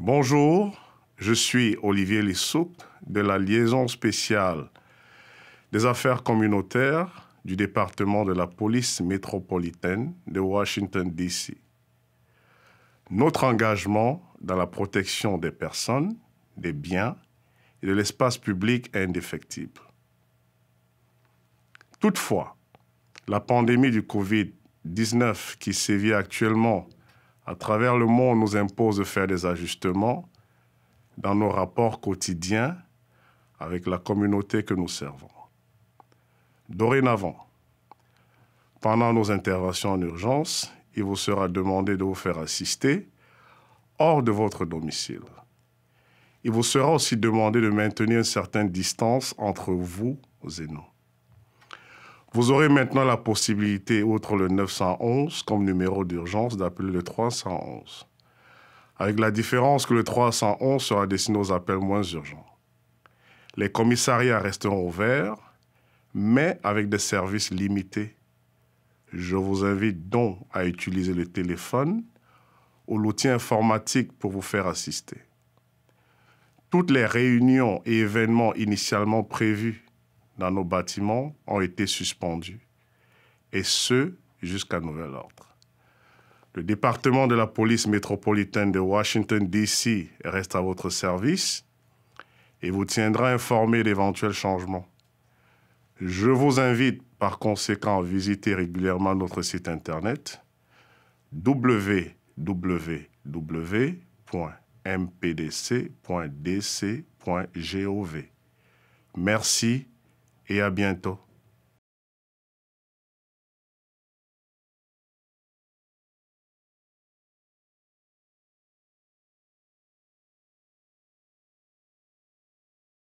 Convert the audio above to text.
Bonjour, je suis Olivier Lissouk de la liaison spéciale des affaires communautaires du département de la police métropolitaine de Washington, D.C. Notre engagement dans la protection des personnes, des biens et de l'espace public est indéfectible. Toutefois, la pandémie du Covid-19 qui sévit actuellement à travers le monde, on nous impose de faire des ajustements dans nos rapports quotidiens avec la communauté que nous servons. Dorénavant, pendant nos interventions en urgence, il vous sera demandé de vous faire assister hors de votre domicile. Il vous sera aussi demandé de maintenir une certaine distance entre vous et nous. Vous aurez maintenant la possibilité, outre le 911 comme numéro d'urgence, d'appeler le 311. Avec la différence que le 311 sera destiné aux appels moins urgents. Les commissariats resteront ouverts, mais avec des services limités. Je vous invite donc à utiliser le téléphone ou l'outil informatique pour vous faire assister. Toutes les réunions et événements initialement prévus dans nos bâtiments ont été suspendus, et ce, jusqu'à nouvel ordre. Le département de la police métropolitaine de Washington, D.C. reste à votre service et vous tiendra informé d'éventuels changements. Je vous invite par conséquent à visiter régulièrement notre site internet www.mpdc.dc.gov. Merci et à bientôt.